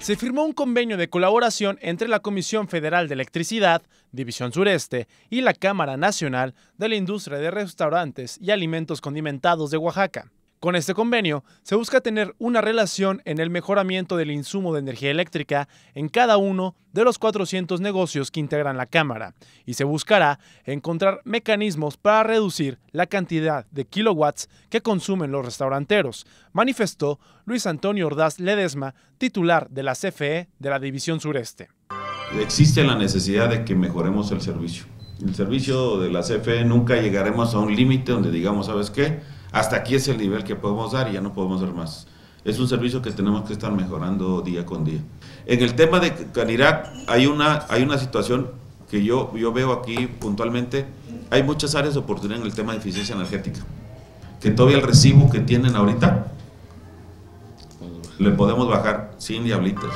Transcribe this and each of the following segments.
se firmó un convenio de colaboración entre la Comisión Federal de Electricidad, División Sureste, y la Cámara Nacional de la Industria de Restaurantes y Alimentos Condimentados de Oaxaca. Con este convenio se busca tener una relación en el mejoramiento del insumo de energía eléctrica en cada uno de los 400 negocios que integran la Cámara y se buscará encontrar mecanismos para reducir la cantidad de kilowatts que consumen los restauranteros, manifestó Luis Antonio Ordaz Ledesma, titular de la CFE de la División Sureste. Existe la necesidad de que mejoremos el servicio. El servicio de la CFE nunca llegaremos a un límite donde digamos, ¿sabes qué? hasta aquí es el nivel que podemos dar y ya no podemos dar más. Es un servicio que tenemos que estar mejorando día con día. En el tema de Canirac hay una, hay una situación que yo, yo veo aquí puntualmente. Hay muchas áreas de oportunidad en el tema de eficiencia energética. Que todavía el recibo que tienen ahorita le podemos bajar sin diablitos.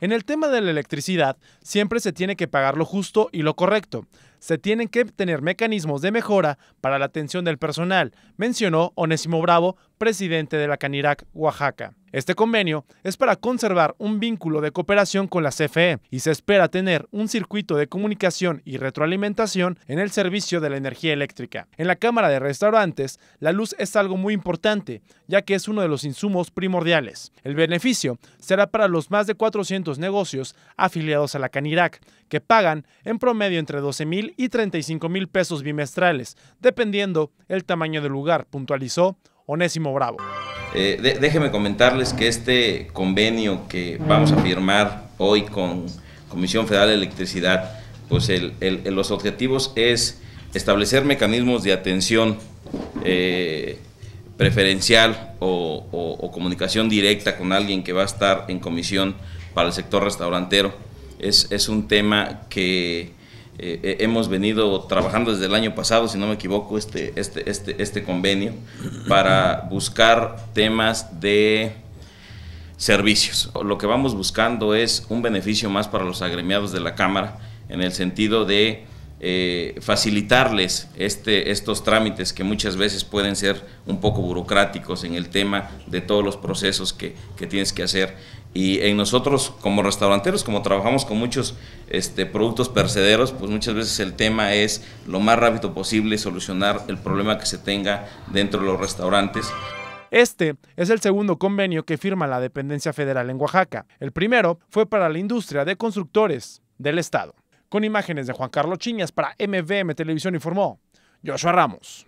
En el tema de la electricidad, siempre se tiene que pagar lo justo y lo correcto se tienen que tener mecanismos de mejora para la atención del personal, mencionó Onésimo Bravo, presidente de la Canirac Oaxaca. Este convenio es para conservar un vínculo de cooperación con la CFE y se espera tener un circuito de comunicación y retroalimentación en el servicio de la energía eléctrica. En la Cámara de Restaurantes, la luz es algo muy importante, ya que es uno de los insumos primordiales. El beneficio será para los más de 400 negocios afiliados a la Canirac, que pagan en promedio entre $12,000 mil y 35 mil pesos bimestrales, dependiendo el tamaño del lugar, puntualizó Onésimo Bravo. Eh, déjeme comentarles que este convenio que vamos a firmar hoy con Comisión Federal de Electricidad, pues los objetivos es establecer mecanismos de atención eh, preferencial o, comunicación directa con alguien que va a estar en comisión para el sector restaurantero. es un tema que eh, eh, hemos venido trabajando desde el año pasado, si no me equivoco, este este, este, este, convenio para buscar temas de servicios. Lo que vamos buscando es un beneficio más para los agremiados de la Cámara en el sentido de eh, facilitarles este, estos trámites que muchas veces pueden ser un poco burocráticos en el tema de todos los procesos que tienes que hacer. Y en nosotros como restauranteros, como trabajamos con muchos este, productos percederos, pues muchas veces el tema es lo más rápido posible solucionar el problema que se tenga dentro de los restaurantes. Este es el segundo convenio que firma la dependencia federal en Oaxaca. El primero fue para la industria de constructores del Estado. Con imágenes de Juan Carlos Chiñas para MVM Televisión informó Joshua Ramos.